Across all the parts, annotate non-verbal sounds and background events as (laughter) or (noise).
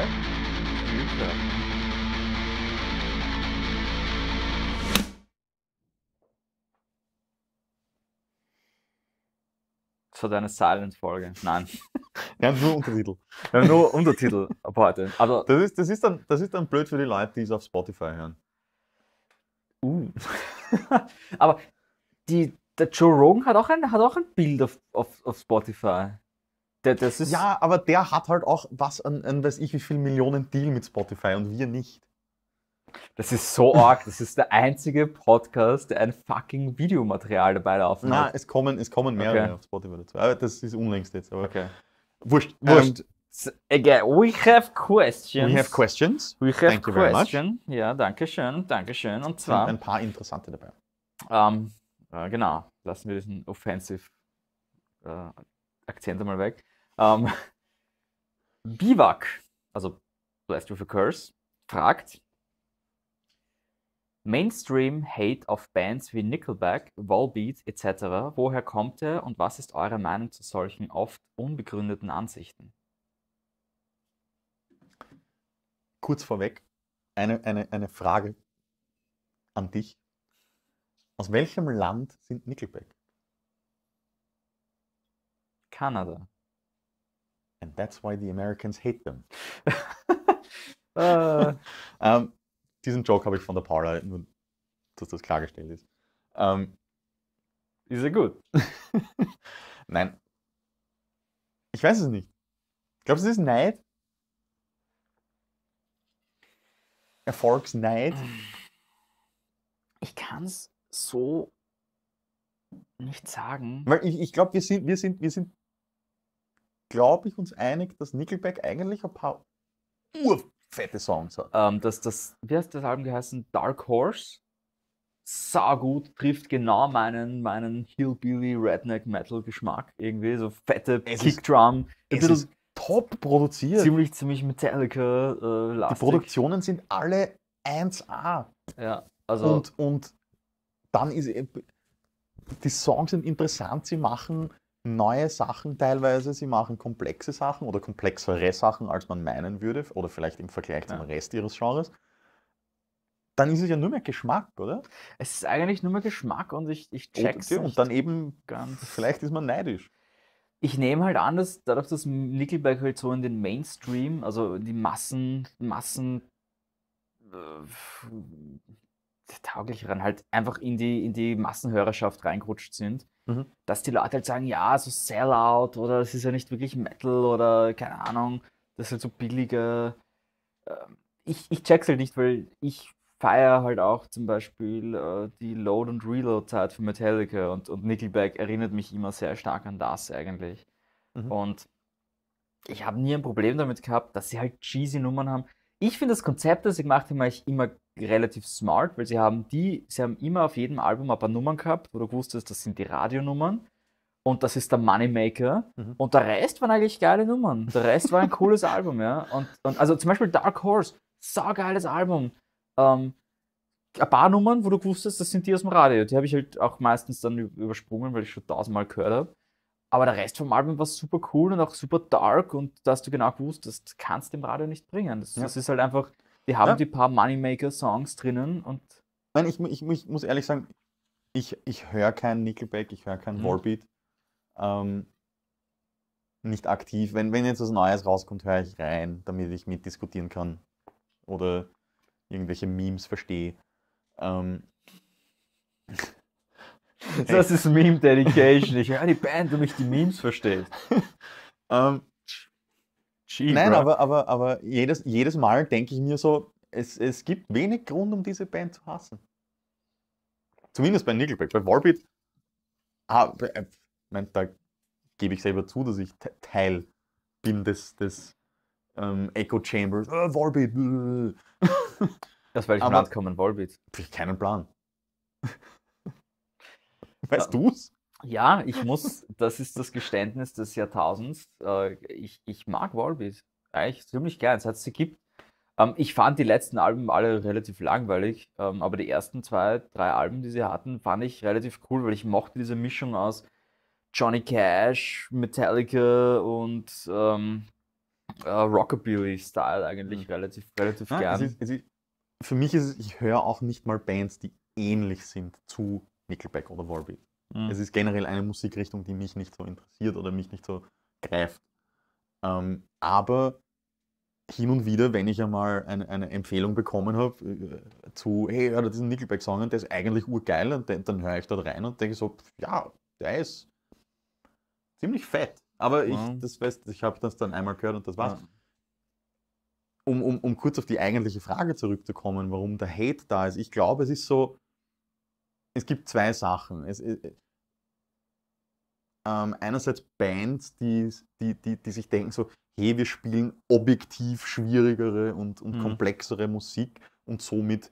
Fleck? Lüge. Das hat eine Silent-Folge. Nein. Wir haben nur Untertitel. Wir haben nur Untertitel ab heute. Also, das, ist, das, ist dann, das ist dann blöd für die Leute, die es auf Spotify hören. Uh. (laughs) Aber die, der Joe Rogan hat auch ein, hat auch ein Bild auf, auf, auf Spotify ja, aber der hat halt auch was an, an weiß ich wie viel Millionen Deal mit Spotify und wir nicht. Das ist so arg. Das ist der einzige Podcast, der ein fucking Videomaterial dabei laufen Na, hat. es kommen, es kommen mehr, okay. auf Spotify dazu. Aber das ist unlängst jetzt. Aber okay. Wurscht. Ähm, wurscht. Um, again, we have questions. We have questions. We have Thank much. Ja, danke schön, danke schön. Und zwar. Sind ein paar interessante dabei. Ähm, äh, genau. Lassen wir diesen offensive äh, Akzent einmal weg. Ähm, Biwak, also Blessed with a Curse, fragt, Mainstream Hate auf Bands wie Nickelback, Wallbeat etc. Woher kommt er und was ist eure Meinung zu solchen oft unbegründeten Ansichten? Kurz vorweg, eine, eine, eine Frage an dich. Aus welchem Land sind Nickelback? Kanada. And that's why the Americans hate them. uh. (laughs) Ah. um, (laughs) ähm, diesen Joke habe ich von der Paula, nur dass das klargestellt ist. Um, ähm, ist er gut? (laughs) Nein. Ich weiß es nicht. Glaubst du, es ist Neid? Erfolgsneid? (sighs) Ich kann es so nicht sagen. Weil ich, ich glaube, wir sind, wir, sind, wir sind glaube ich, uns einig, dass Nickelback eigentlich ein paar urfette Songs hat. Ähm, das, das, wie heißt das Album geheißen? Dark Horse. Sau gut, trifft genau meinen, meinen Hillbilly Redneck Metal Geschmack irgendwie. So fette es Kickdrum. Ist, es ist top produziert. Ziemlich, ziemlich Metallica. Äh, Die Produktionen sind alle 1A. Ja, also. Und, und dann ist e-, die Songs sind interessant, sie machen neue Sachen teilweise. Sie machen komplexe Sachen oder komplexere Sachen, als man meinen würde, oder vielleicht im Vergleich zum Rest ihres Genres. Dann ist es ja nur mehr Geschmack, oder? Es ist eigentlich nur mehr Geschmack und ich, ich oh, check's. Und, und dann eben, ganz vielleicht ist man neidisch. Ich nehme halt an, dass dadurch, dass Nickelback halt so in den Mainstream, also die Massen, Massen äh, tauglich halt einfach in die, in die Massenhörerschaft reingerutscht sind, Mhm. Dass die Leute halt sagen, ja, so Sellout oder es ist ja nicht wirklich Metal oder keine Ahnung, das ist halt so billige. Ähm, ich, ich check's halt nicht, weil ich feiere halt auch zum Beispiel äh, die Load- und Reload-Zeit von Metallica und, und Nickelback erinnert mich immer sehr stark an das eigentlich. Mhm. Und ich habe nie ein Problem damit gehabt, dass sie halt cheesy Nummern haben. Ich finde das Konzept, das sie gemacht haben, eigentlich immer relativ smart, weil sie haben die, sie haben immer auf jedem Album ein paar Nummern gehabt, wo du wusstest, das sind die Radionummern und das ist der Moneymaker. Mhm. Und der Rest waren eigentlich geile Nummern. Der Rest war ein cooles Album, ja. Und, und, also zum Beispiel Dark Horse, saugeiles Album. Ähm, ein paar Nummern, wo du wusstest, das sind die aus dem Radio. Die habe ich halt auch meistens dann übersprungen, weil ich schon tausendmal gehört habe. Aber der Rest vom Album war super cool und auch super dark und dass du genau gewusst, das kannst du im Radio nicht bringen. Das, ja. das ist halt einfach, die haben ja. die paar Moneymaker-Songs drinnen und. Nein, ich, ich, ich, muss ehrlich sagen, ich, ich höre kein Nickelback, ich höre kein Wallbeat. Mhm. Ähm, nicht aktiv. Wenn, wenn jetzt was Neues rauskommt, höre ich rein, damit ich mitdiskutieren kann. Oder irgendwelche Memes verstehe. Ähm, das ist Meme Dedication. Ich höre ah, die Band, du ich die Memes verstehst. um, (laughs) ähm, gee, Nein, aber, aber, aber jedes, jedes Mal denke ich mir so, es, es gibt wenig Grund, um diese Band zu hassen. Zumindest bei Nickelback. Bei Warbit, ah, äh, äh mein, da gebe ich selber zu, dass ich Teil bin des, des ähm, Echo Chambers. Äh, Warbit. Aus welchem Land kommen Ich Keinen Plan. Weißt du's? Ja, ich muss, das ist das Geständnis des Jahrtausends. Äh, ich, ich mag Wallbeat eigentlich ziemlich gern, seit es sie gibt. Ähm, ich fand die letzten Alben alle relativ langweilig, ähm, aber die ersten zwei, drei Alben, die sie hatten, fand ich relativ cool, weil ich mochte diese Mischung aus Johnny Cash, Metallica und ähm, äh, Rockabilly-Style eigentlich mhm. relativ, relativ ja, gern. Es ist, es ist, für mich ist es, ich höre auch nicht mal Bands, die ähnlich sind zu Nickelback oder Warbeat. Mhm. Es ist generell eine Musikrichtung, die mich nicht so interessiert oder mich nicht so greift. Ähm, aber hin und wieder, wenn ich einmal eine, eine Empfehlung bekommen habe äh, zu, hey, hör dir diesen Nickelback-Song der ist eigentlich urgeil, und dann, dann höre ich dort rein und denke so, ja, der ist ziemlich fett. Aber ich, mhm. das weißt, ich habe das dann einmal gehört und das war's. Mhm. Um, um, um kurz auf die eigentliche Frage zurückzukommen, warum der Hate da ist. Ich glaube, es ist so, es gibt zwei Sachen. Es, es, äh, äh, ähm, einerseits Bands, die, die, die, die sich denken so, hey, wir spielen objektiv schwierigere und, und mhm. komplexere Musik und somit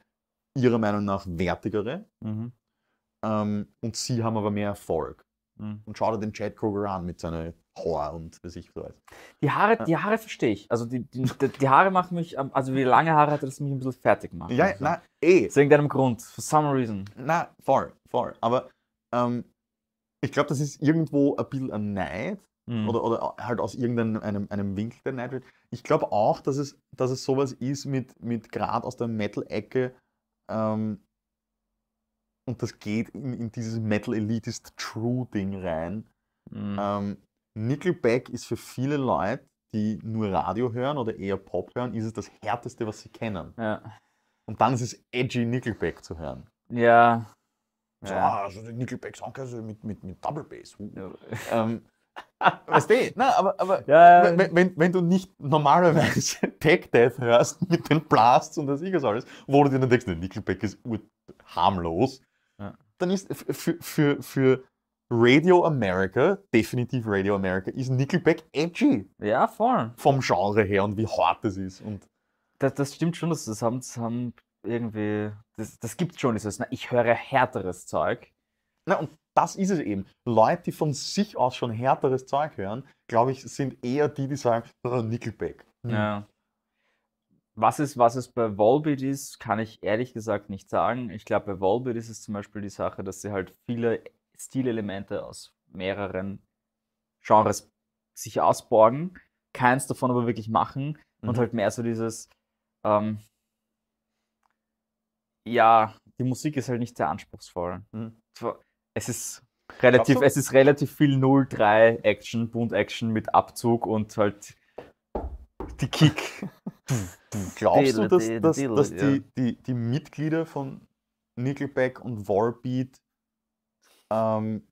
ihrer Meinung nach wertigere. Mhm. Ähm, und sie haben aber mehr Erfolg. Mhm. Und schau dir den Chad Kroger an mit seinen Haar und was ich so weiß. Die Haare, die Haare verstehe ich. Also die, die, die Haare machen mich, also wie lange Haare hatte, das mich ein bisschen fertig gemacht. Ja, also. na, eh. Aus irgendeinem Grund, for some reason. Na, voll, voll. Aber ähm, ich glaube, das ist irgendwo ein bisschen ein Neid. Mhm. Oder, oder halt aus irgendeinem einem, einem Winkel der Neid wird. Ich glaube auch, dass es, dass es sowas ist mit, mit gerade aus der Metal-Ecke, ähm, und das geht in, in dieses Metal Elitist True Ding rein. Mhm. Ähm, Nickelback ist für viele Leute, die nur Radio hören oder eher Pop hören, ist es das härteste, was sie kennen. Ja. Und dann ist es edgy, Nickelback zu hören. Ja. So, ja. also Nickelback Soundkaiser mit, mit, mit Double Bass. Uh. Ja. Ähm, weißt du, na, aber, aber (laughs) ja, Wenn, wenn, wenn, du nicht normalerweise (laughs) Tech Death hörst mit den Blasts und das Igas alles, wo du dir dann denkst, Nickelback ist harmlos, dann ist für, für, für Radio America, definitiv Radio America, ist Nickelback edgy. Ja, voll. Vom Genre her und wie hart es ist. Und das, das stimmt schon, das, das haben, das haben irgendwie, das, das gibt schon dieses, na, ich höre härteres Zeug. Na, und das ist es eben. Leute, die von sich aus schon härteres Zeug hören, glaube ich, sind eher die, die sagen, ah, Nickelback. Hm. Ja. Was es, was es bei Volbeat ist, kann ich ehrlich gesagt nicht sagen. Ich glaube, bei Volbeat ist es zum Beispiel die Sache, dass sie halt viele Stilelemente aus mehreren Genres sich ausborgen, keins davon aber wirklich machen mhm. und halt mehr so dieses, ähm, ja, die Musik ist halt nicht sehr anspruchsvoll. Mhm. Es ist relativ, es ist relativ viel 0-3 Action, Bund action mit Abzug und halt die Kick. Glaubst du, dass, dass, dass die, die, die Mitglieder von Nickelback und Warbeat ähm,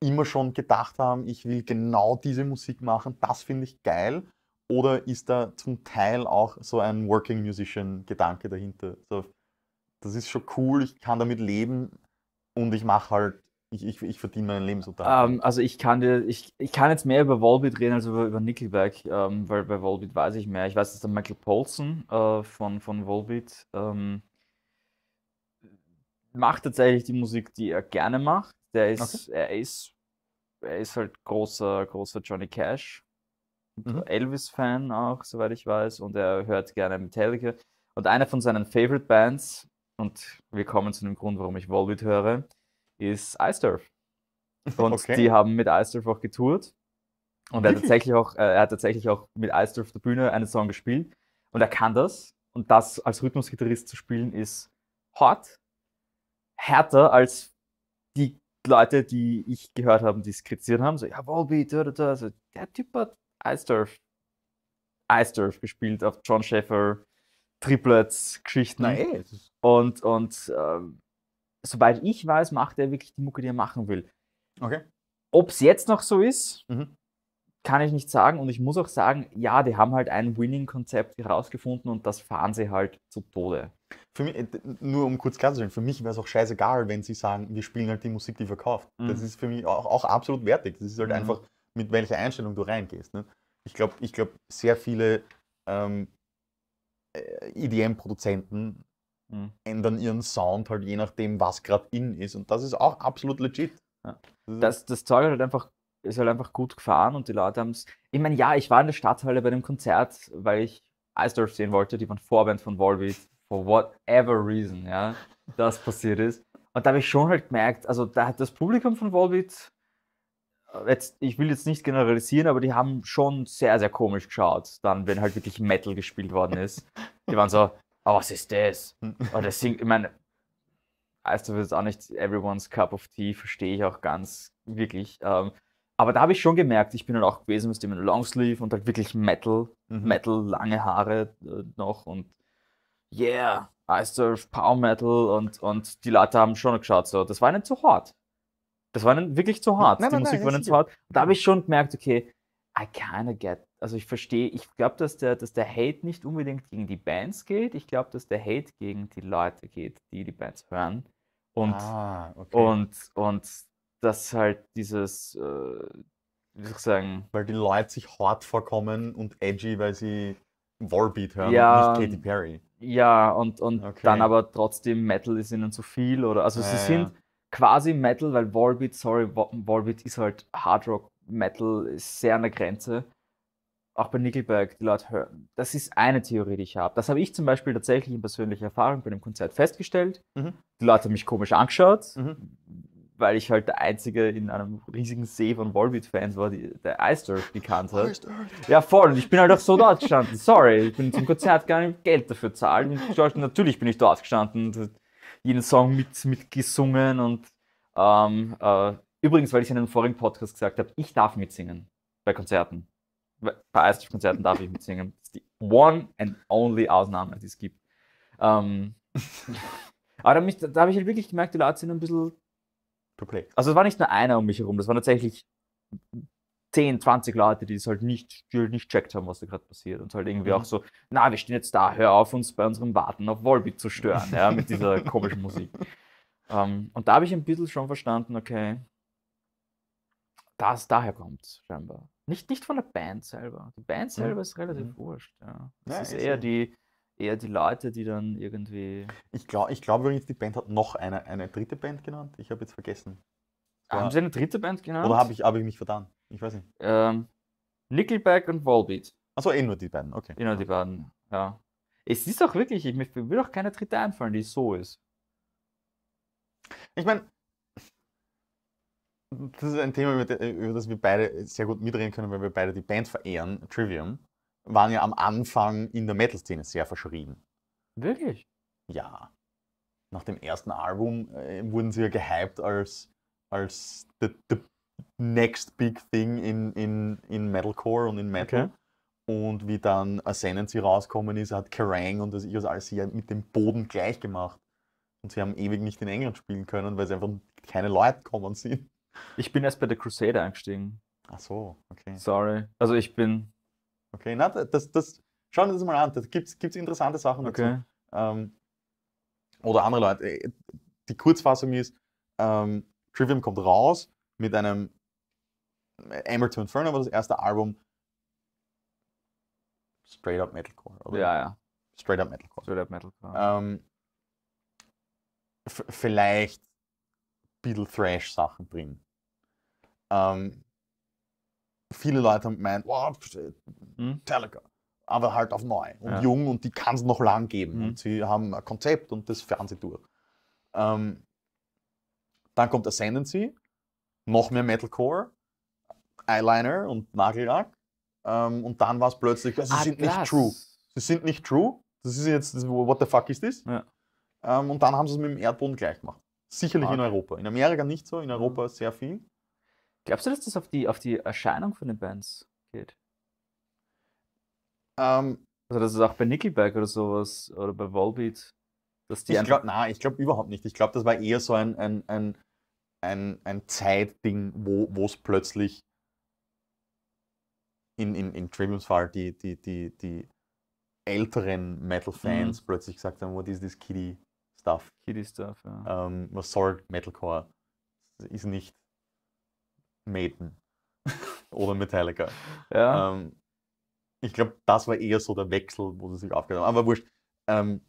immer schon gedacht haben, ich will genau diese Musik machen, das finde ich geil? Oder ist da zum Teil auch so ein Working Musician Gedanke dahinter? So, das ist schon cool, ich kann damit leben und ich mache halt, ich, ich, ich verdiene meinen Lebensunterhalt. Um, ähm, also ich kann dir, ich, ich kann jetzt mehr über Volbeat reden als über, über Nickelback, ähm, weil bei Volbeat weiß ich mehr. Ich weiß, dass der Michael Paulson äh, von, von Volbeat ähm, macht tatsächlich die Musik, die er gerne macht. Der ist, okay. er ist, er ist halt großer, großer Johnny Cash. Mhm. Elvis-Fan auch, soweit ich weiß. Und er hört gerne Metallica. Und einer von seinen Favorite Bands, und wir kommen zu dem Grund, warum ich Volbeat höre, ist Iceturf. (laughs) Und okay. die haben mit Iceturf auch getourt. Und er hat tatsächlich auch, äh, er hat tatsächlich auch mit Ice auf der Bühne einen Song gespielt. Und er kann das. Und das als Rhythmusgitarrist zu spielen ist hart härter als die Leute, die ich gehört habe, die es kritisiert haben. So, ja, Volbeat, da, da, da. Also, der Typ hat Eisdorf, Eisdorf gespielt auf John Schaeffer, Triplets, Geschichten. Nein, eh, und und ähm, soweit ich weiß, macht er wirklich die Mucke, die er machen will. Okay. Ob es jetzt noch so ist, mhm. kann ich nicht sagen. Und ich muss auch sagen, ja, die haben halt ein Winning-Konzept herausgefunden und das fahren sie halt zu Tode. Mich, äh, nur um kurz klarzustellen, für mich wäre es auch scheißegal, wenn sie sagen, wir spielen halt die Musik, die verkauft. Mhm. Das ist für mich auch, auch, absolut wertig. Das ist halt mhm. einfach, mit welcher Einstellung du reingehst. Ne? Ich glaube, ich glaub, sehr viele ähm, äh, EDM-Produzenten mhm. ändern ihren Sound halt je nachdem, was gerade in ist. Und das ist auch absolut legit. Ja. Das, das Zeug halt einfach ist halt einfach gut gefahren und die Leute haben es. Ich meine, ja, ich war in der Stadthalle bei dem Konzert, weil ich Eisdorf sehen wollte, die waren Vorband von Volbeat for whatever reason, ja, das passiert ist. Und da habe ich schon halt gemerkt, also da hat das Publikum von Volbeat, äh, jetzt, ich will jetzt nicht generalisieren, aber die haben schon sehr, sehr komisch geschaut, dann, wenn halt wirklich Metal gespielt worden ist. Die waren so, oh, was ist das? Oder oh, das singt, ich meine, heißt also, das jetzt auch nicht Everyone's Cup of Tea, verstehe ich auch ganz, wirklich. Ähm, aber da habe ich schon gemerkt, ich bin dann auch gewesen mit dem Longsleeve und halt wirklich Metal, mhm. Metal, lange Haare äh, noch und yeah, Ice Power Metal und, und die Leute haben schon geschaut, so, das war ihnen zu hart. Das war ihnen wirklich zu hart. Nein, die nein, Musik nein, war ihnen zu hart. Und da habe ich schon gemerkt, okay, I kinda get, also ich verstehe, ich glaube, dass der, dass der Hate nicht unbedingt gegen die Bands geht, ich glaube, dass der Hate gegen die Leute geht, die die Bands hören. Und, ah, okay. und, und dass halt dieses, äh, wie soll ich sagen. Weil die Leute sich hart vorkommen und edgy, weil sie Warbeat hören ja, und nicht Katy Perry. Ja, und, und okay. dann aber trotzdem Metal ist ihnen zu viel. Oder, also ja, sie sind quasi Metal, weil Volbeat, sorry, Volbeat ist halt Hard Rock, Metal ist sehr an der Grenze. Auch bei Nickelberg, die Leute hören. Das ist eine Theorie, die ich habe. Das habe ich zum Beispiel tatsächlich in persönlicher Erfahrung bei dem Konzert festgestellt. Mhm. Die Leute haben mich komisch angeschaut. Mhm weil ich halt der Einzige in einem riesigen See von Volbeat-Fans war, die, der Ice bekannt gekannt hat. Ja, voll. Und ich bin halt auch so dort gestanden. Sorry, ich bin zum Konzert gar nicht Geld dafür zahlen. Natürlich bin ich dort gestanden und jeden Song mit, mitgesungen. Und ähm, äh, übrigens, weil ich in einem vorigen Podcast gesagt habe, ich darf mitsingen bei Konzerten. Bei Ice konzerten darf ich mitsingen. Das ist die one and only Ausnahme, die es gibt. Ähm, (laughs) aber da, da habe ich halt wirklich gemerkt, die Leute sind ein bisschen perplex. Also es war nicht nur einer um mich herum, das waren tatsächlich 10, 20 Leute, die es halt nicht, halt nicht checkt haben, was da gerade passiert. Und halt irgendwie mhm. auch so, na, wir stehen jetzt da, hör auf, uns bei unserem Warten auf Volbeat zu stören, ja, mit dieser (laughs) komischen Musik. Um, ähm, und da habe ich ein bisschen schon verstanden, okay, das daher kommt scheinbar. Nicht, nicht von der Band selber. Die Band mhm. selber ja. ist relativ mhm. wurscht. Ja. Es ja, ist, ist eher so. die, eher die Leute, die dann irgendwie. Ich glaube ich glaub übrigens, die Band hat noch eine, eine dritte Band genannt. Ich habe jetzt vergessen. War, ah, Haben sie eine dritte Band genannt? Oder habe ich, hab ich mich vertan? Ich weiß nicht. Ähm, Nickelback und Wallbeat. Achso, eh nur die beiden, okay. Eh nur die beiden, ja. Es ist auch wirklich, ich, mir würde auch keine dritte einfallen, die so ist. Ich meine, das ist ein Thema, über das wir beide sehr gut mitreden können, weil wir beide die Band verehren, Trivium waren ja am Anfang in der Metal-Szene sehr verschrieben. Wirklich? Ja. Nach dem ersten Album äh, wurden sie ja gehypt als, als the, the next big thing in, in, in Metalcore und in Metal. Okay. Und wie dann Ascendancy rauskommen ist, hat Kerrang und das ich alles hier mit dem Boden gleich gemacht. Und sie haben ewig nicht in England spielen können, weil sie einfach keine Leute kommen sind. Ich bin erst bei The Crusader eingestiegen. Ach so, okay. Sorry. Also ich bin Okay, na, das, das, schauen wir uns mal an. Da gibt es interessante Sachen okay. Ähm, oder andere Leute. Äh, die Kurzfassung ist, ähm, Trivium kommt raus mit einem Amber to Inferno war das erste Album. Straight up Metalcore, oder? Ja, ja. Straight up Metalcore. Straight up Metalcore. Ähm, vielleicht Beatle Thrash Sachen drin. Ähm, viele Leute haben gemeint, wow, Telegram, hm? aber halt auf neu und ja. jung und die kann es noch lang geben. Hm. Und sie haben ein Konzept und das fahren sie durch. Ähm, dann kommt Ascendancy, noch mehr Metalcore, Eyeliner und Nagellack. Ähm, und dann war es plötzlich, sie ah, sind das. nicht true. Sie sind nicht true. Das ist jetzt, what the fuck ist das? Ja. Ähm, und dann haben sie es mit dem Erdboden gleich gemacht. Sicherlich okay. in Europa. In Amerika nicht so, in Europa mhm. sehr viel. Glaubst du, dass das auf die, auf die Erscheinung von den Bands geht? Ähm, also, dass es auch bei Nickelback oder sowas oder bei Volbeat, dass die. Ich glaube, nein, ich glaube überhaupt nicht. Ich glaube, das war eher so ein, ein, ein, ein, ein Zeitding, wo es plötzlich in, in, in Triviums Fall die, die, die, die älteren Metal-Fans mhm. plötzlich gesagt haben: What is this kiddie stuff? Kiddie stuff, ja. Ähm, was soll Metalcore? Das ist nicht Maiden oder Metallica. Ja. Ähm, ich glaube, das war eher so der Wechsel, wo sie sich aufgenommen haben. Aber wurscht. Ähm,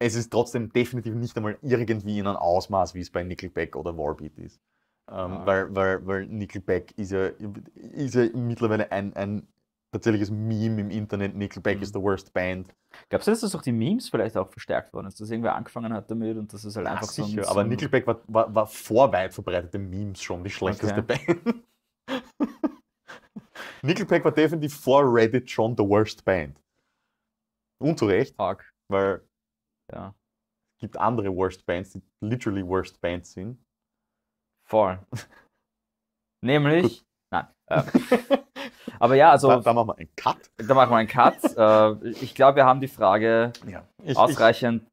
es ist trotzdem definitiv nicht einmal irgendwie in einem Ausmaß, wie es bei Nickelback oder Warbeat ist. Ähm, ah. weil, weil, weil Nickelback ist ja, ist ja mittlerweile ein, ein tatsächliches Meme im Internet, Nickelback mhm. is the worst band. Glaubst du, dass das durch die Memes vielleicht auch verstärkt worden ist, dass irgendwer angefangen hat damit und das ist halt ja, einfach sicher, so ein, Aber Nickelback war, war, war vor weit verbreitete Memes schon die schlechteste okay. Band. (laughs) Nickelback war definitiv vor Reddit schon the worst Band. Und zu Recht. Arg. Weil ja. es gibt andere worst Bands, die literally worst Bands sind. Voll. (laughs) Nämlich. Gut. Nein. Ähm. (laughs) Aber ja, also. Da, da, machen wir einen Cut. Da machen wir einen Cut. (laughs) Äh, ich glaube, wir haben die Frage ja, ich, ausreichend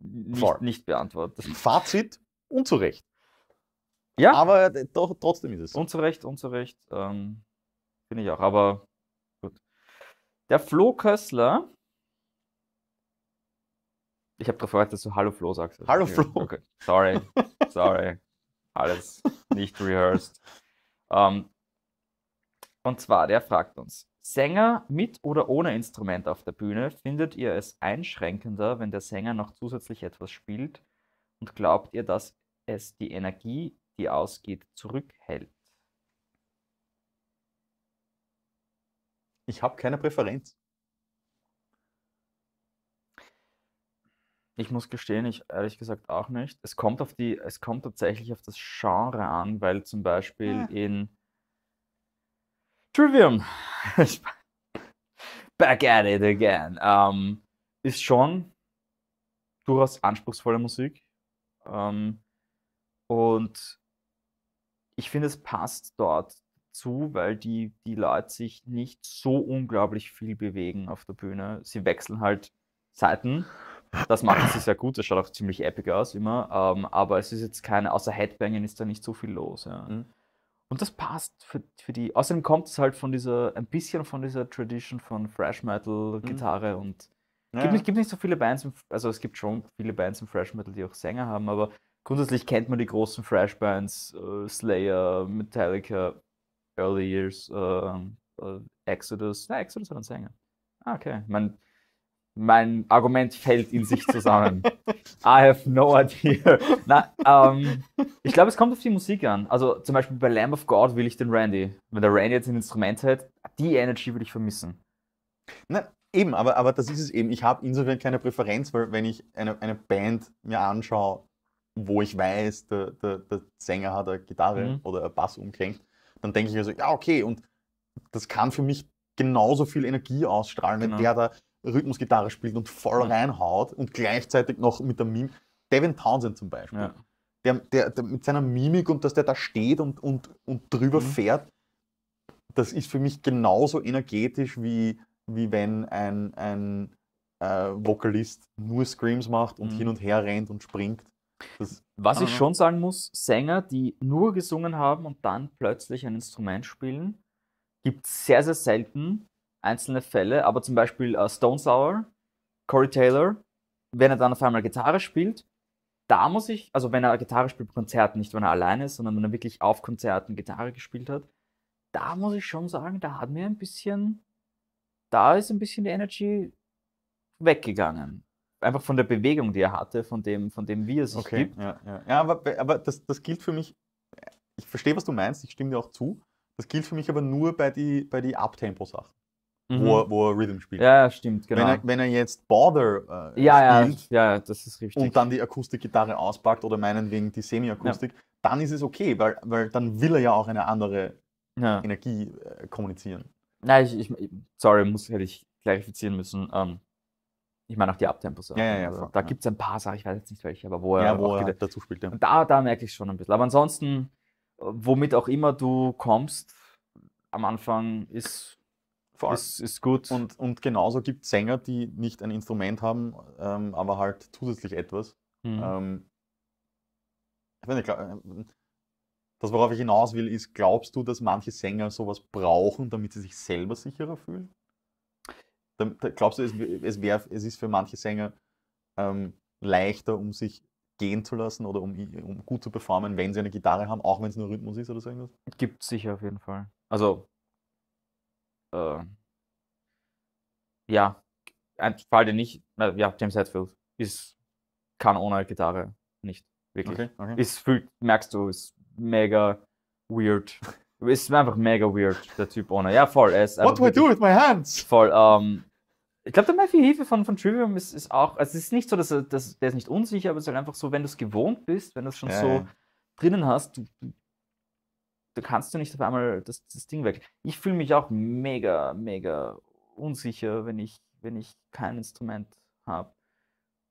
ich, nicht, nicht, beantwortet. Fazit unzurecht. Ja. Aber doch, trotzdem ist es. So. Unzurecht, unzurecht. Ähm, Finde ich auch. Aber gut. Der Flo Kössler. Ich habe darauf gewartet, dass du Hallo Flo sagst. Hallo Flo. Okay. Sorry. Sorry. (laughs) Alles nicht rehearsed. Ähm, und zwar, der fragt uns, Sänger mit oder ohne Instrument auf der Bühne, findet ihr es einschränkender, wenn der Sänger noch zusätzlich etwas spielt? Und glaubt ihr, dass es die Energie, die ausgeht, zurückhält? Ich habe keine Präferenz. Ich muss gestehen, ich ehrlich gesagt auch nicht. Es kommt auf die, es kommt tatsächlich auf das Genre an, weil zum Beispiel ja. Ah. in Trivium. (laughs) Back at it again. Ähm, ist schon durchaus anspruchsvolle Musik. Ähm, und ich finde, es passt dort zu, weil die, die Leute sich nicht so unglaublich viel bewegen auf der Bühne. Sie wechseln halt Seiten. Das machen sie sehr gut, das schaut auch ziemlich epic aus immer. Ähm, aber es ist jetzt keine, außer Headbanging ist da nicht so viel los. Ja. Mhm. Und das passt für, für die. Außerdem kommt es halt von dieser, ein bisschen von dieser Tradition von Fresh Metal, mhm. Gitarre mhm. und. Es naja. gibt, nicht, gibt nicht so viele Bands, im, also es gibt schon viele Bands im Fresh Metal, die auch Sänger haben, aber grundsätzlich kennt man die großen Fresh Bands, uh, Slayer, Metallica, Early Years, uh, uh, Exodus. Na, Exodus hat einen Sänger. Ah, okay. Ich meine, mein Argument fällt in sich zusammen. I have no idea. Na, ähm, ich glaube, es kommt auf die Musik an. Also zum Beispiel bei Lamb of God will ich den Randy. Wenn der Randy jetzt ein Instrument hätte, die Energy will ich vermissen. Na, eben, aber, aber das ist es eben. Ich habe insofern keine Präferenz, weil wenn ich eine, eine Band mir anschaue, wo ich weiß, der, der, der Sänger hat eine Gitarre mhm. oder einen Bass umkränkt, dann denke ich mir so, also, ja, okay, und das kann für mich genauso viel Energie ausstrahlen, genau. wenn der da Rhythmusgitarre spielt und voll reinhaut und gleichzeitig noch mit der Mimik. Devin Townsend zum Beispiel. Ja. Der, der, der, mit seiner Mimik und dass der da steht und, und, und drüber mhm. fährt, das ist für mich genauso energetisch, wie, wie wenn ein, ein äh, Vokalist nur Screams macht und mhm. hin und her rennt und springt. Das, Was ich ah. schon sagen muss, Sänger, die nur gesungen haben und dann plötzlich ein Instrument spielen, gibt es sehr, sehr selten einzelne Fälle, aber zum Beispiel äh, Stone Sour, Corey Taylor, wenn er dann auf einmal Gitarre spielt, da muss ich, also wenn er Gitarre spielt bei Konzerten, nicht wenn er alleine ist, sondern wenn er wirklich auf Konzerten Gitarre gespielt hat, da muss ich schon sagen, da hat mir ein bisschen, da ist ein bisschen die Energy weggegangen. Einfach von der Bewegung, die er hatte, von dem, von dem wie er sich okay, gibt. Ja, ja. ja aber, aber das, das gilt für mich, ich verstehe, was du meinst, ich stimme dir auch zu. Das gilt für mich aber nur bei den bei die Abtempo-Sachen mhm. wo, er, wo er Rhythm spielt. Ja, stimmt, genau. Wenn er, wenn er jetzt Border äh, ja, spielt ja, ja, das ist richtig. und dann die Akustikgitarre auspackt oder meinetwegen die Semi-Akustik, ja. dann ist es okay, weil, weil dann will er ja auch eine andere ja. Energie äh, kommunizieren. Nein, ich, ich, sorry, muss, hätte ich klarifizieren müssen. Ähm, ich meine auch die Abtempo-Sachen. Ja, ja, ja, also da ja. gibt es ein paar Sachen, ich weiß jetzt nicht welche, aber wo er, ja, wo er dazu spielt. Ja. da, da merke ich schon ein bisschen. Aber ansonsten, äh, womit auch immer du kommst, am Anfang ist Voll. Ist, ist gut. Und, und genauso gibt es Sänger, die nicht ein Instrument haben, ähm, aber halt zusätzlich etwas. Mhm. Ähm, nicht, äh, das, worauf ich hinaus will, ist, glaubst du, dass manche Sänger sowas brauchen, damit sie sich selber sicherer fühlen? Da, da, glaubst du, es, es, wär, es ist für manche Sänger ähm, leichter, um sich gehen zu lassen oder um, um, gut zu performen, wenn sie eine Gitarre haben, auch wenn es nur Rhythmus ist oder so irgendwas? Gibt es sicher auf jeden Fall. Also äh, ja, Fall, den nicht, na, ja, James Hetfield ist, kann ohne Gitarre nicht, wirklich. Okay, okay. Ist, fühlt, merkst du, ist mega weird. (laughs) ist einfach mega weird, der Typ ohne. Ja, voll. Er ist What do I do with my hands? Voll. Ähm, ich glaube, der Matthew Hefe von, von Trivium ist, ist auch, also es ist nicht so, dass er, dass, der ist nicht unsicher, aber es ist halt einfach so, wenn du es gewohnt bist, wenn du es schon ja, so ja. drinnen hast, du da kannst du nicht auf einmal das, das Ding weg. Ich fühle mich auch mega, mega unsicher, wenn ich, wenn ich kein Instrument habe.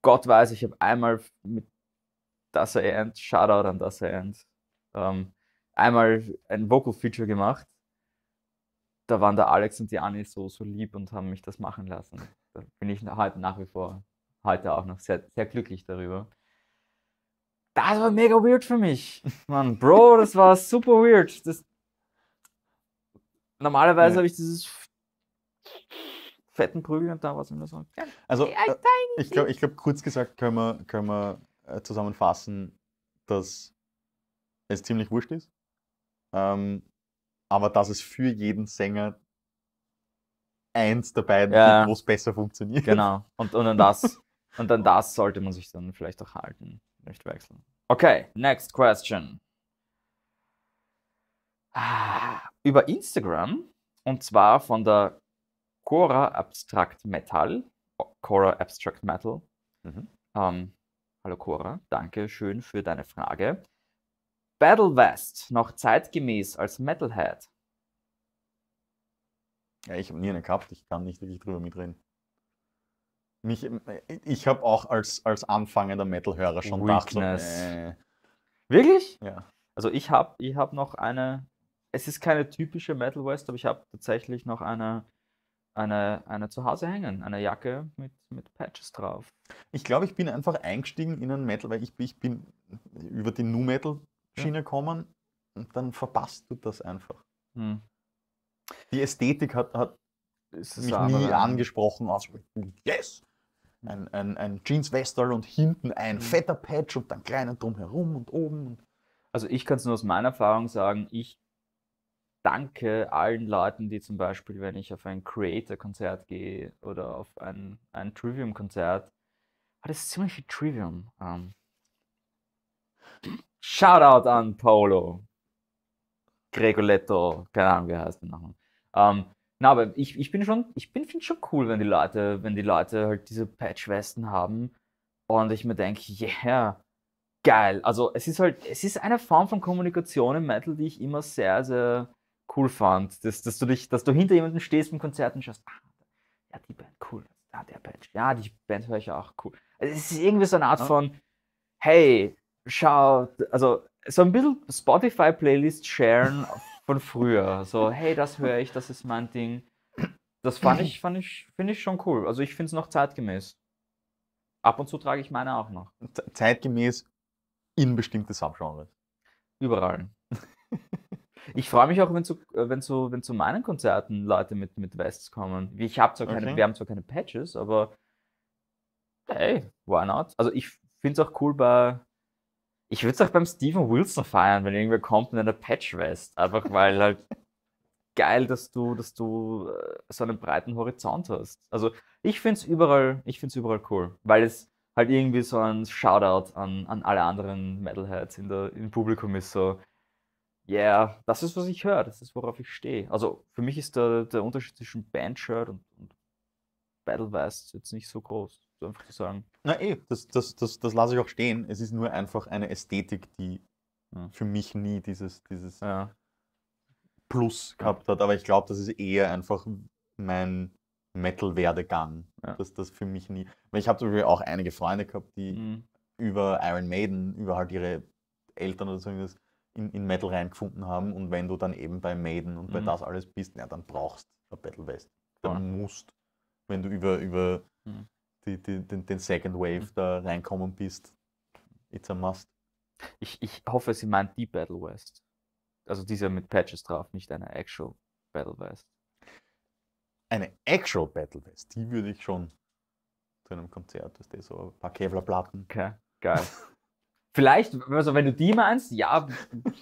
Gott weiß, ich habe einmal mit Das I End, Shoutout an Das I End, ähm, einmal ein Vocal Feature gemacht. Da waren der Alex und die Anni so, so lieb und haben mich das machen lassen. Da bin ich heute halt nach wie vor, heute auch noch sehr, sehr glücklich darüber. Das war mega weird für mich. (laughs) Mann, Bro, das war super weird. Das, normalerweise ja. habe ich dieses fetten Prügel und da war es immer so. Also, äh, ich glaube, ich glaub, kurz gesagt können wir, können wir äh, zusammenfassen, dass es ziemlich wurscht ist. Ähm, aber dass es für jeden Sänger eins der beiden ja. wo es besser funktioniert. Genau. Und, und, an das, (laughs) und an das sollte man sich dann vielleicht auch halten. Nicht wechseln. Okay, next question. Ah, über Instagram und zwar von der Cora Abstract Metal. Oh, Cora Abstract Metal. Mhm. Ähm, hallo Cora, danke schön für deine Frage. Battle West noch zeitgemäß als Metalhead? Ja, ich habe nie eine gehabt, ich kann nicht wirklich drüber mitreden mich, ich habe auch als, als anfangender Metal-Hörer schon Weakness. gedacht. So, äh. Wirklich? Ja. Also ich habe ich hab noch eine, es ist keine typische Metal West, aber ich habe tatsächlich noch eine, eine, eine zu Hause hängen, eine Jacke mit, mit Patches drauf. Ich glaube, ich bin einfach eingestiegen in einen Metal, weil ich, ich bin über die Nu Metal Schiene ja. gekommen und dann verpasst du das einfach. Hm. Die Ästhetik hat, hat mich nie angesprochen. Also, yes! ein, ein, ein Jeanswestal und hinten ein mhm. fetter Patch und dann kleiner drumherum und oben. Also ich kann es nur aus meiner Erfahrung sagen, ich danke allen Leuten, die zum Beispiel, wenn ich auf ein Creator-Konzert gehe oder auf ein, ein Trivium-Konzert, ah, das ist ziemlich viel Trivium. Um, ähm. Shoutout an Paolo Gregoletto, keine Ahnung, wie er heißt der Nachname. Um, ähm, na, aber ich, ich bin schon, ich bin, finde schon cool, wenn die Leute, wenn die Leute halt diese Patchwesten haben und ich mir denke, yeah, geil. Also es ist halt, es ist eine Form von Kommunikation im Metal, die ich immer sehr, sehr cool fand. Dass, dass du dich, dass du hinter jemandem stehst im Konzert und schaust, ah, ja, die Band, cool. Ja, der Patch. Ja, die Band höre ich auch, cool. Also es ist irgendwie so eine Art ja. von, hey, schau, also so ein bisschen Spotify-Playlist sharen (laughs) von früher. So, (laughs) hey, das höre ich, das ist mein Ding. Das fand ich, fand ich, finde ich schon cool. Also ich finde es noch zeitgemäß. Ab und zu trage ich meine auch noch. Zeitgemäß in bestimmte Subgenres. Überall. (laughs) Ich freue mich auch, wenn zu, äh, wenn, zu, wenn zu meinen Konzerten Leute mit, mit Vests kommen. Ich hab zwar keine, okay. Wir haben zwar keine Patches, aber hey, why not? Also ich finde es auch cool bei ich würde es auch beim Stephen Wilson feiern, wenn irgendwer kommt in einer Patch-West. Einfach weil halt (laughs) geil, dass du, dass du äh, so einen breiten Horizont hast. Also ich finde es überall, überall cool, weil es halt irgendwie so ein Shoutout an, an alle anderen Metalheads in der, im Publikum ist. So, yeah, das ist, was ich höre, das ist, worauf ich stehe. Also für mich ist der, der Unterschied zwischen Bandshirt und, und Battle west jetzt nicht so groß einfach zu sagen. Na eh, das, das, das, das lasse ich auch stehen. Es ist nur einfach eine Ästhetik, die ja. Hm. für mich nie dieses, dieses ja. Plus gehabt hat. Aber ich glaube, das ist eher einfach mein Metal-Werdegang. Ja. Dass das für mich nie. Weil ich habe zum Beispiel auch einige Freunde gehabt, die mhm. über Iron Maiden, über halt ihre Eltern oder so irgendwas in, in Metal reingefunden haben. Und wenn du dann eben bei Maiden und mhm. bei hm. das alles bist, ja, dann brauchst du Battle West. Dann musst. Wenn du über, über mhm die, die, den, den, Second Wave mhm. da reinkommen bist. It's a must. Ich, ich hoffe, sie meint die Battle West. Also diese mit Patches drauf, nicht eine Actual Battle West. Eine Actual Battle West, die würde ich schon zu einem Konzert, das ist so ein paar Kevlar-Platten. Okay, geil. (laughs) Vielleicht, also wenn du die meinst, ja,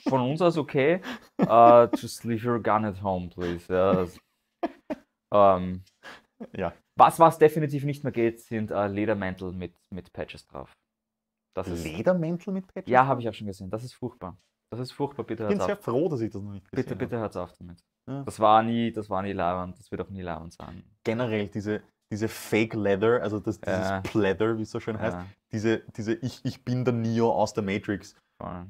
von uns aus okay. Uh, (laughs) just leave your gun at home, please. Ja, um, ähm, ja was, was definitiv nicht mehr geht, sind äh, Ledermäntel mit, mit Patches drauf. Das ist, Ledermäntel mit Patches? Ja, habe ich auch schon gesehen. Das ist furchtbar. Das ist furchtbar, bitte Ich bin sehr auf. froh, dass ich das noch nicht gesehen Bitte, bitte hört's auf damit. Ja. Das war nie, das war nie labernd, das wird auch nie labernd sein. Generell diese, diese Fake Leather, also das, dieses ja. Pleather, wie es so schön ja. heißt, diese, diese ich, ich bin der Neo aus der Matrix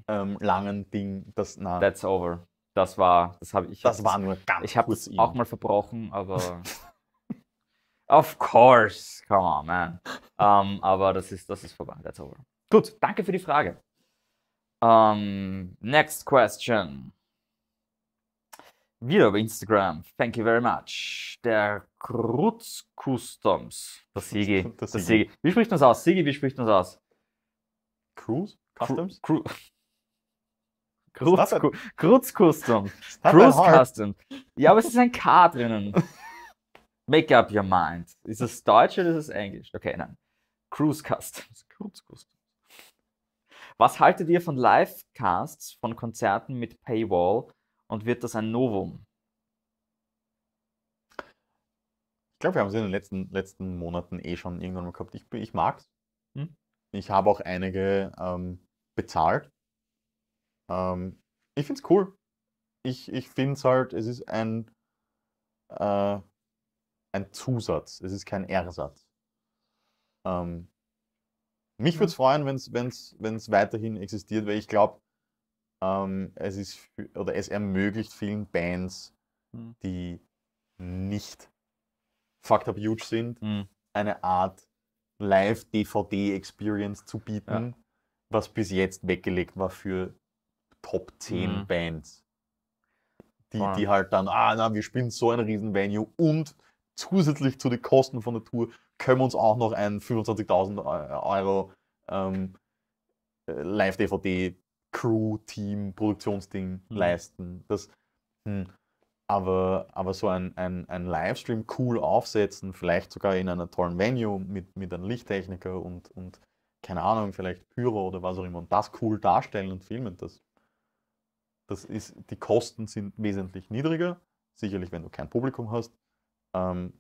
ähm, langen Ding, das, na. That's over. Das war, das habe ich. Das war nur ganz Ich habe es auch mal verbrochen, aber. (laughs) Of course, come on, man. um, ähm, aber das ist, das ist vorbei, that's over. Gut, danke für die Frage. Um, ähm, next question. Wieder über Instagram. Thank you very much. Der Krutz Customs. Der Sigi. Der Sigi. Wie spricht man es aus? Sigi, wie spricht man es aus? Cruz Customs? Cru Krutz, Krutz Customs. Cruise Customs. Ja, aber es ist ein K drinnen. Make up your mind. Ist es Deutsch oder ist es Englisch? Okay, nein. Cruise Customs. (laughs) Cruise Customs. Was haltet ihr von Livecasts von Konzerten mit Paywall und wird das ein Novum? Ich glaube, wir haben es in den letzten, letzten Monaten eh schon irgendwann mal gehabt. Ich, ich mag es. Hm? Ich habe auch einige ähm, bezahlt. Ähm, ich finde es cool. Ich, ich finde es halt, es ist ein, äh, ein Zusatz, es ist kein Ersatz. Ähm, mich mhm. würde es freuen, wenn es weiterhin existiert, weil ich glaube, ähm, es ist oder es ermöglicht vielen Bands, mhm. die nicht fucked up huge sind, mhm. eine Art Live-DVD-Experience zu bieten, ja. was bis jetzt weggelegt war für Top 10 mhm. Bands. Die, die halt dann, ah, na, wir spielen so ein riesen Venue und zusätzlich zu den Kosten von der Tour können wir uns auch noch ein 25.000 äh, Euro ähm, äh, Live-DVD-Crew-Team, Produktionsding mhm. leisten. Das, hm. aber, aber so ein, ein, ein Livestream cool aufsetzen, vielleicht sogar in einer tollen Venue mit, mit einem Lichttechniker und, und keine Ahnung, vielleicht Pyro oder was auch immer und das cool darstellen und filmen, das, das ist, die Kosten sind wesentlich niedriger. Sicherlich, wenn du kein Publikum hast, ähm,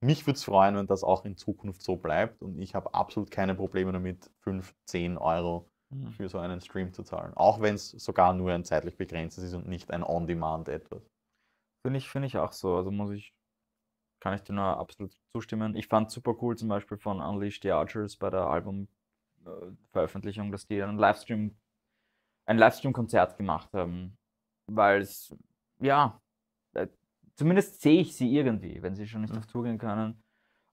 mich würde es freuen, wenn das auch in Zukunft so bleibt und ich habe absolut keine Probleme damit, 5, 10 Euro mhm. für so einen Stream zu zahlen. Auch wenn es sogar nur ein zeitlich begrenztes ist und nicht ein On-Demand etwas. Finde ich, find ich auch so. Also muss ich, kann ich dir nur absolut zustimmen. Ich fand super cool zum Beispiel von Unleash the Archers bei der Albumveröffentlichung, äh, dass die einen Livestream, ein Livestream-Konzert gemacht haben. Weil es, ja, zumindest sehe ich sie irgendwie, wenn sie schon nicht mhm. auf Tour gehen können.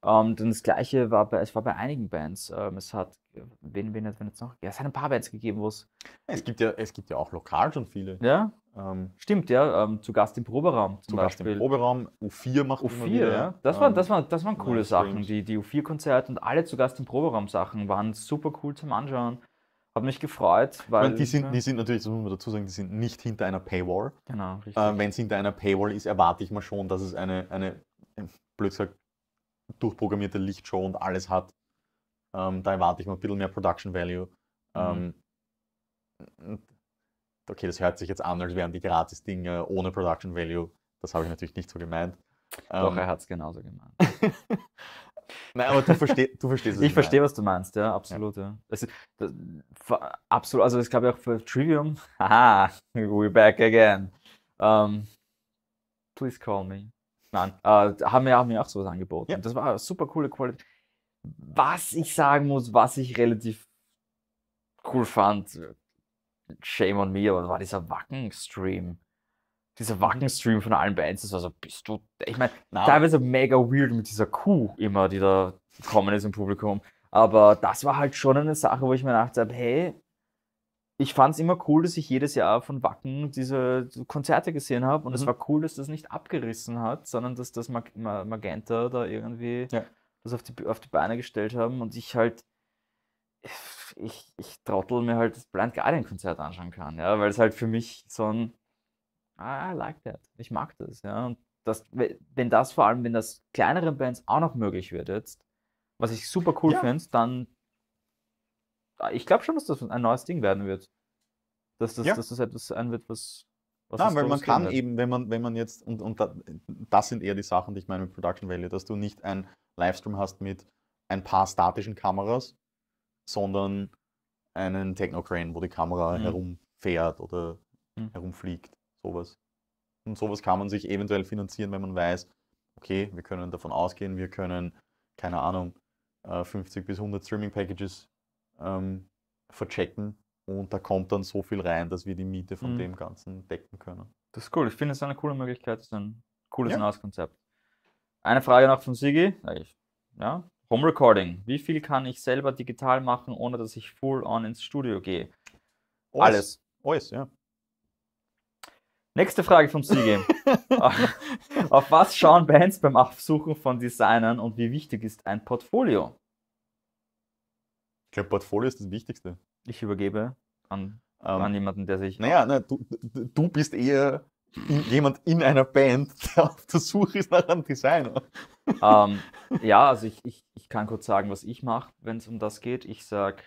Um, ähm, dann das gleiche war bei, es war bei einigen Bands. Um, ähm, es hat, wen, wen hat man noch? Ja, es hat ein paar Bands gegeben, wo es. Es gibt ja, es gibt ja auch lokal schon viele. Ja. Ähm, Stimmt, ja. Ähm, zu Gast im Proberaum. zu Beispiel. Gast im Proberaum, U4 macht U4, wieder, ja. Das, ähm, waren, das, waren, das waren coole Sachen. Die, die U4-Konzerte und alle zu Gast im Proberaum-Sachen waren super cool zum Anschauen. Hat mich gefreut, weil. Meine, die, sind, die sind natürlich, das muss man dazu sagen, die sind nicht hinter einer Paywall. Genau, ähm, richtig. Äh, Wenn es hinter einer Paywall ist, erwarte ich mal schon, dass es eine, eine ähm, blöd gesagt, durchprogrammierte Lichtshow und alles hat. Ähm, da erwarte ich mal ein bisschen mehr Production Value. Ähm, mhm. Ähm, okay, das hört sich jetzt an, als wären die Gratis-Dinge ohne Production Value. Das habe ich natürlich nicht so gemeint. Doch, ähm, er hat es genauso gemeint. (laughs) Nein, aber du, versteh, du verstehst es. Ich verstehe, was du meinst, ja, absolut. Ja. ja. Das ist, das, absolut, also es gab ja auch für Trivium. (laughs) Haha, we're back again. Um, ähm, please call me. Nein, äh, haben, wir, haben wir auch sowas angeboten. Ja. Das war eine super coole Qualität. Was ich sagen muss, was ich relativ cool fand, äh, shame on me, aber war dieser Wacken-Stream dieser Wacken-Stream von allen Bands, das war so, bist du. Ich meine, teilweise mega weird mit dieser Kuh immer, die da gekommen ist im Publikum. Aber das war halt schon eine Sache, wo ich mir gedacht habe, hey, ich fand es immer cool, dass ich jedes Jahr von Wacken diese Konzerte gesehen habe. Und mhm. es war cool, dass das nicht abgerissen hat, sondern dass das Mag Magenta da irgendwie ja. das auf die, auf die Beine gestellt haben. Und ich halt, ich, ich trottel mir halt das Blind Guardian Konzert anschauen kann, ja, weil es halt für mich so ein I like that. Ich mag das. Ja. Und das, wenn das vor allem, wenn das kleineren Bands auch noch möglich wird jetzt, was ich super cool ja. finde, dann ah, ich glaube schon, dass das ein neues Ding werden wird. Dass das, ja. dass das etwas sein wird, was. was Nein, weil man kann wird. eben, wenn man, wenn man jetzt, und, und das sind eher die Sachen, die ich meine mit Production Value, dass du nicht einen Livestream hast mit ein paar statischen Kameras, sondern einen Techno-Crane, wo die Kamera mhm. herumfährt oder mhm. herumfliegt. Sowas. Und sowas kann man sich eventuell finanzieren, wenn man weiß, okay, wir können davon ausgehen, wir können, keine Ahnung, 50 äh, bis 100 Streaming-Packages ähm, verchecken und da kommt dann so viel rein, dass wir die Miete von mhm. dem Ganzen decken können. Das ist cool. Ich finde es eine coole Möglichkeit, das ist ein cooles ja. neues Konzept. Eine Frage noch von Sigi. Ja. Home Recording. Wie viel kann ich selber digital machen, ohne dass ich full on ins Studio gehe? Alles. Alles, ja. Nächste Frage vom Seagame. (laughs) Auf was schauen Bands beim Aufsuchen von Designern und wie wichtig ist ein Portfolio? Ich glaube, Portfolio ist das Wichtigste. Ich übergebe an, ähm, an jemanden, der sich. Naja, na, du, du bist eher in, jemand in einer Band, der auf der Suche ist nach einem Designer. Ähm, ja, also ich, ich, ich kann kurz sagen, was ich mache, wenn es um das geht. Ich sage,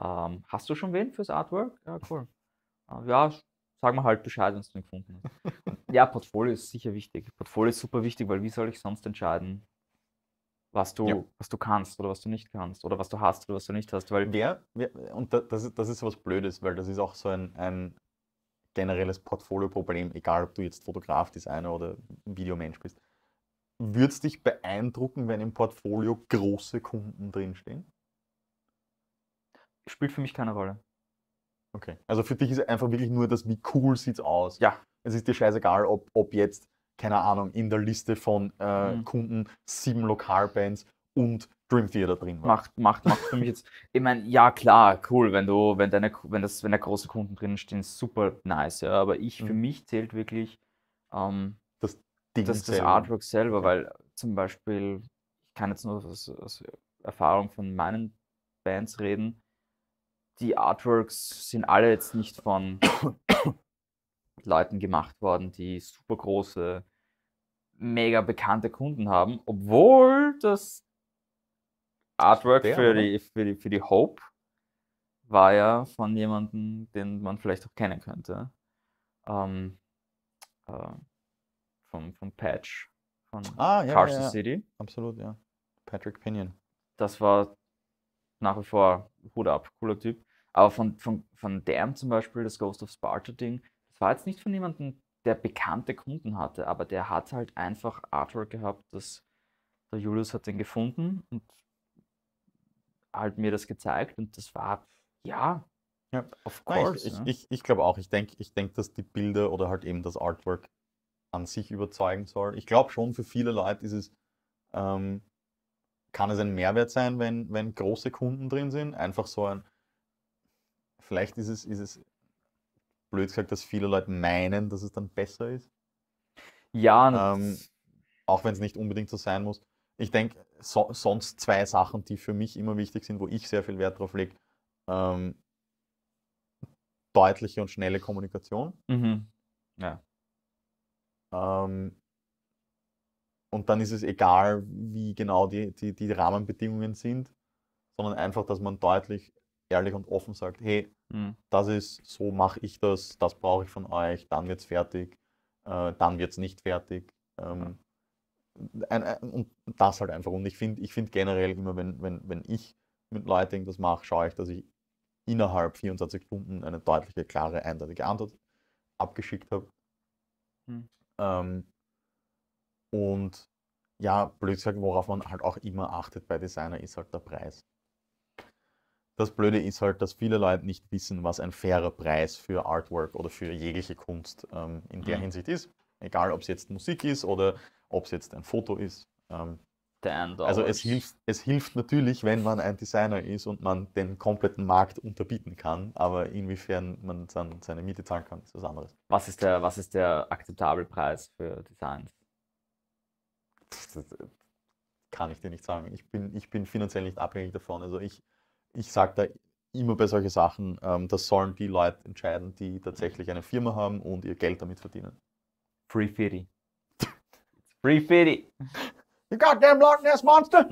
ähm, hast du schon wen fürs Artwork? Ja, cool. Ja, sag mal halt Bescheid, wenn du ihn gefunden hast. ja, Portfolio ist sicher wichtig. Portfolio ist super wichtig, weil wie soll ich sonst entscheiden, was du, ja. was du kannst oder was du nicht kannst oder was du hast oder was du nicht hast. Weil wer, wer und das, ist, das ist was Blödes, weil das ist auch so ein, ein generelles Portfolio-Problem, egal ob du jetzt Fotograf, Designer oder Videomensch bist. Würde es dich beeindrucken, wenn im Portfolio große Kunden drinstehen? Spielt für mich keine Rolle. Okay. Also für dich ist einfach wirklich nur das, wie cool sieht's aus. Ja. Es ist dir scheißegal, ob, ob jetzt, keine Ahnung, in der Liste von äh, mhm. Kunden sieben Lokalbands und Dream Theater drin war. Macht, macht, macht für mich jetzt. Ich meine, ja klar, cool, wenn du, wenn deine, wenn das, wenn da große Kunden drin stehen, super nice, ja. Aber ich, mhm. für mich zählt wirklich ähm, das, Ding das, das Artwork selber, weil zum Beispiel, ich kann jetzt nur aus, aus Erfahrung von meinen Bands reden, die Artworks sind alle jetzt nicht von (coughs) Leuten gemacht worden, die super große, mega bekannte Kunden haben, obwohl das Artwork für, die, für, die, für die Hope war ja von jemandem, den man vielleicht auch kennen könnte. Ähm, äh, vom, vom Patch von ah, ja, Carson ja, ja. City. Absolut, ja. Patrick Pinion. Das war nach wie vor Hut ab, cooler Typ. Aber von, von, von Damn zum Beispiel, das Ghost of Sparta-Ding, das war jetzt nicht von jemandem, der bekannte Kunden hatte, aber der hat halt einfach Artwork gehabt, dass der Julius hat den gefunden und halt mir das gezeigt und das war, ja, ja. of course. Nein, ich, ja. ich, ich glaube auch, ich denke, ich denk, dass die Bilder oder halt eben das Artwork an sich überzeugen soll. Ich glaube schon, für viele Leute ist es ähm, kann es ein Mehrwert sein, wenn, wenn große Kunden drin sind? Einfach so ein, vielleicht ist es, ist es blöd gesagt, dass viele Leute meinen, dass es dann besser ist. Ja. Ähm, auch wenn es nicht unbedingt so sein muss. Ich denke, so, sonst zwei Sachen, die für mich immer wichtig sind, wo ich sehr viel Wert drauf lege. Ähm, deutliche und schnelle Kommunikation. Mhm. Ja. Ähm, und dann ist es egal, wie genau die, die, die Rahmenbedingungen sind, sondern einfach, dass man deutlich, ehrlich und offen sagt, hey, mhm. das ist, so mache ich das, das brauche ich von euch, dann wird es fertig, äh, dann wird es nicht fertig. Ähm, ein, ein, und das halt einfach. Und ich finde ich find generell immer, wenn, wenn, wenn ich mit Leuten das mache, schaue ich, dass ich innerhalb 24 Stunden eine deutliche, klare, eindeutige Antwort abgeschickt habe. Mhm. Und ja, blöd gesagt, worauf man halt auch immer achtet bei Designer, ist halt der Preis. Das Blöde ist halt, dass viele Leute nicht wissen, was ein fairer Preis für Artwork oder für jegliche Kunst ähm, in der mhm. Hinsicht ist. Egal, ob es jetzt Musik ist oder ob es jetzt ein Foto ist. Ähm, also es hilft, es hilft natürlich, wenn man ein Designer ist und man den kompletten Markt unterbieten kann, aber inwiefern man dann seine Miete zahlen kann, ist was anderes. Was ist der, was ist der akzeptable Preis für Designs? Äh, kann ich dir nicht sagen. Ich bin, ich bin finanziell nicht abhängig davon. Also ich, ich sage da immer bei solchen Sachen, ähm, das sollen die Leute entscheiden, die tatsächlich eine Firma haben und ihr Geld damit verdienen. Free Fitty. Free Fitty. You goddamn Loch Ness Monster!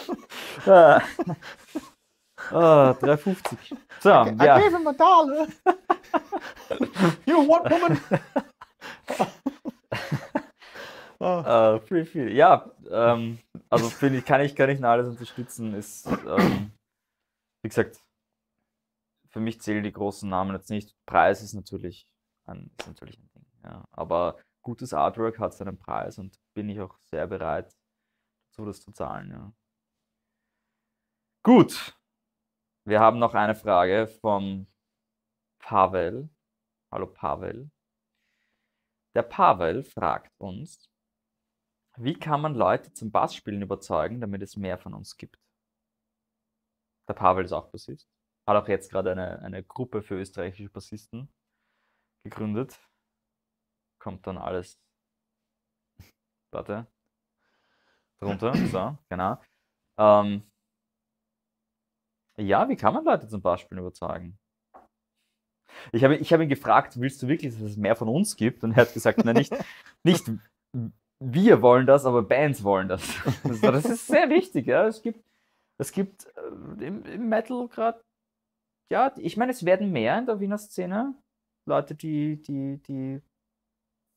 (laughs) ah. 3,50. Ah, so, okay, ja. I gave him a dollar. (laughs) you one woman? (laughs) Oh. Äh, viel, Ja, ähm, also finde ich, kann ich, kann ich alles unterstützen. Ist, ähm, wie gesagt, für mich zählen die großen Namen jetzt nicht. Preis ist natürlich ein, ist natürlich ein Ding. Ja. Aber gutes Artwork hat seinen Preis und bin ich auch sehr bereit, so das zu zahlen. Ja. Gut. Wir haben noch eine Frage von Pavel. Hallo Pavel. Der Pavel fragt uns, wie kann man Leute zum Bassspielen überzeugen, damit es mehr von uns gibt? Der Pavel ist auch Bassist. Hat auch jetzt gerade eine, eine Gruppe für österreichische Bassisten gegründet. Kommt dann alles. Warte. Drunter. (clears throat) So, genau. Ähm, ja, wie kann man Leute zum Bassspielen überzeugen? Ich habe ich hab ihn gefragt, willst du wirklich, dass es mehr von uns gibt? Und er hat gesagt, nein, nicht, (laughs) nicht wir wollen das, aber Bands wollen das. (laughs) Also das ist sehr wichtig, ja. Es gibt, es gibt äh, im, im, Metal gerade, ja, ich meine, es werden mehr in der Wiener Szene Leute, die, die, die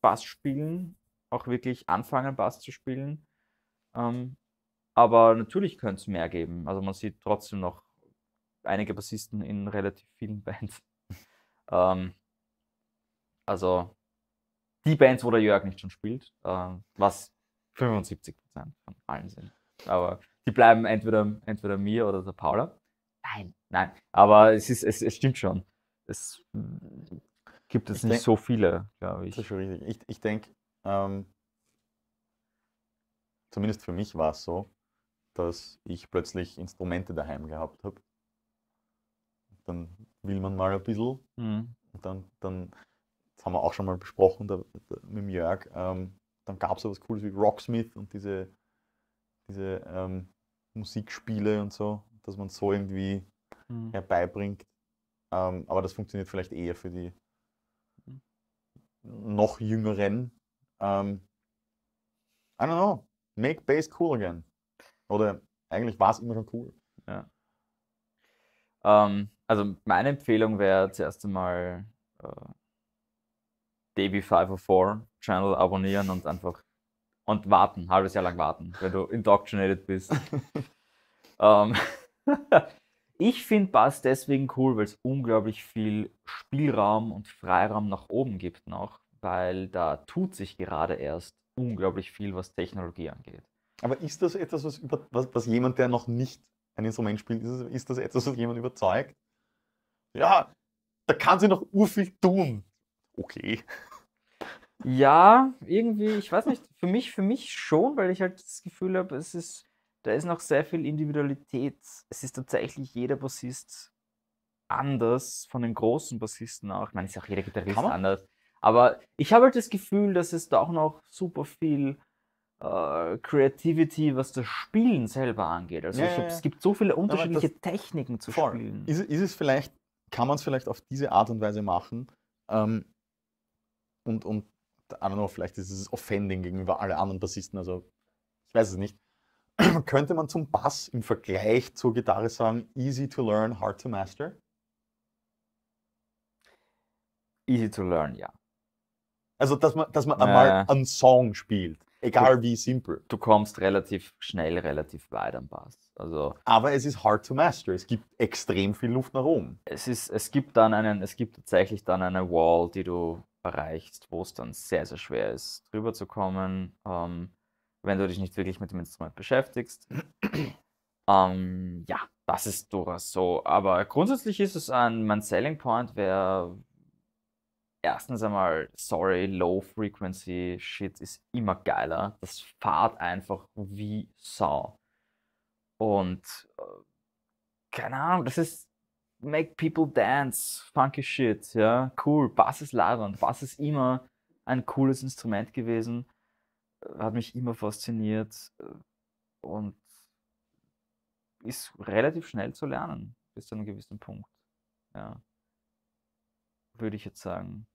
Bass spielen, auch wirklich anfangen, Bass zu spielen. Ähm, aber natürlich könnte es mehr geben. Also man sieht trotzdem noch einige Bassisten in relativ vielen Bands. (laughs) ähm, also die Bands, wo der Jörg nicht schon spielt, äh, was 75% von allen sind. Aber die bleiben entweder, entweder mir oder der Paula. Nein, nein. Aber es, ist, es, es stimmt schon. Es mm, gibt es ich nicht denk, so viele, glaube ich. Das ist schon richtig. Ich, ich denke, ähm, zumindest für mich war es so, dass ich plötzlich Instrumente daheim gehabt habe. Dann will man mal ein bisschen. Mhm. Und dann, dann das haben wir auch schon mal besprochen da, da, mit Jörg, ähm, dann gab es so was Cooles wie Rocksmith und diese, diese ähm, Musikspiele und so, dass man so irgendwie mhm. herbeibringt. Ähm, aber das funktioniert vielleicht eher für die noch jüngeren. Ähm, I don't know. Make Bass cool again. Oder eigentlich war es immer schon cool. Ja. Ähm, also meine Empfehlung wäre zuerst einmal äh, DB504-Channel abonnieren und einfach und warten, halbes Jahr lang warten, wenn du indoctrinated bist. (laughs) ähm, (laughs) ich finde Bass deswegen cool, weil es unglaublich viel Spielraum und Freiraum nach oben gibt noch, weil da tut sich gerade erst unglaublich viel, was Technologie angeht. Aber ist das etwas, was, was, was jemand, der noch nicht ein Instrument spielt, ist das etwas, was jemand überzeugt? Ja, da kann sie noch urviel tun okay. Ja, irgendwie, ich weiß nicht, für mich, für mich schon, weil ich halt das Gefühl habe, es ist, da ist noch sehr viel Individualität. Es ist tatsächlich jeder Bassist anders von den großen Bassisten auch. Ich meine, es ist auch jeder Gitarrist anders. Aber ich habe halt das Gefühl, dass es da auch noch super viel äh, Creativity, was das Spielen selber angeht. Also ja, hab, ja, ja. es gibt so viele unterschiedliche das, Techniken zu voll. spielen. Ist, ist, es vielleicht, kann man es vielleicht auf diese Art und Weise machen? Ähm, und, und I don't know, vielleicht ist es offending gegenüber allen anderen Bassisten, also ich weiß es nicht. (clears throat) Könnte man zum Bass im Vergleich zur Gitarre sagen, easy to learn, hard to master? Easy to learn, ja. Also, dass man, dass man äh, einmal einen Song spielt, egal du, wie simpel. Du kommst relativ schnell, relativ weit am Bass. Also, Aber es ist hard to master. Es gibt extrem viel Luft nach oben. Es, ist, es gibt dann einen, es gibt tatsächlich dann eine Wall, die du erreichst, wo es dann sehr, sehr schwer ist, drüber zu kommen, ähm, wenn du dich nicht wirklich mit dem Instrument beschäftigst. ähm, ja, das ist durchaus so. Aber grundsätzlich ist es ein, mein Selling Point wäre erstens einmal, sorry, Low Frequency Shit ist immer geiler. Das fahrt einfach wie Sau. Und äh, keine Ahnung, das ist make people dance, funky shit, ja, cool. Bass ist ladernd, Bass ist immer ein cooles Instrument gewesen, hat mich immer fasziniert äh, und ist relativ schnell zu lernen, bis zu einem gewissen Punkt, ja, würde ich jetzt sagen.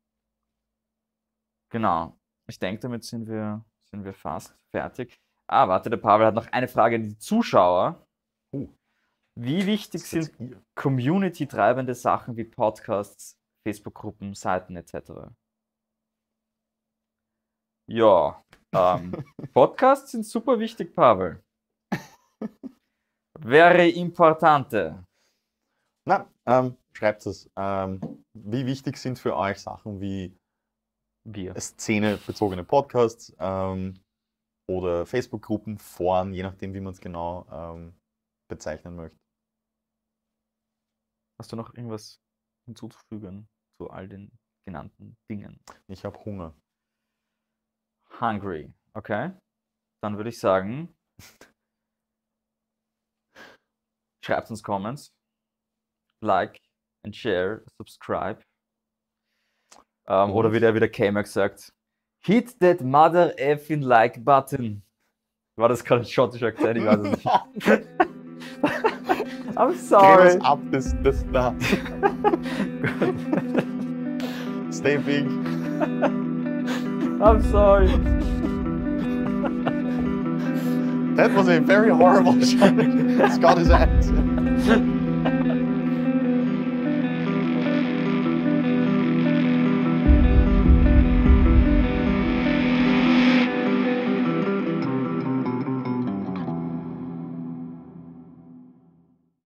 Genau, ich denke, damit sind wir, sind wir fast fertig. Ah, warte, der Pavel hat noch eine Frage an die Zuschauer. Uh. Wie wichtig sind community-treibende Sachen wie Podcasts, Facebook-Gruppen, Seiten etc.? Ja, ähm, (laughs) Podcasts sind super wichtig, Pavel. Wäre importante. Na, ähm, schreibt es. Ähm, wie wichtig sind für euch Sachen wie Szene-bezogene Podcasts ähm, oder Facebook-Gruppen, Foren, je nachdem, wie man es genau ähm, bezeichnen möchte. Hast du noch irgendwas hinzuzufügen zu all den genannten Dingen? Ich habe Hunger. Hungry. Okay. Dann würde ich sagen, (laughs) schreibt uns Comments, like and share, subscribe. Ähm, oder wie der wieder K-Max sagt, hit that mother effing like button. War das gerade ein schottischer Akzent? Ich weiß es nicht. (laughs) I'm sorry. Get us up this this that. Stay big. I'm sorry. That was a very horrible (laughs) shot. It's got his ass.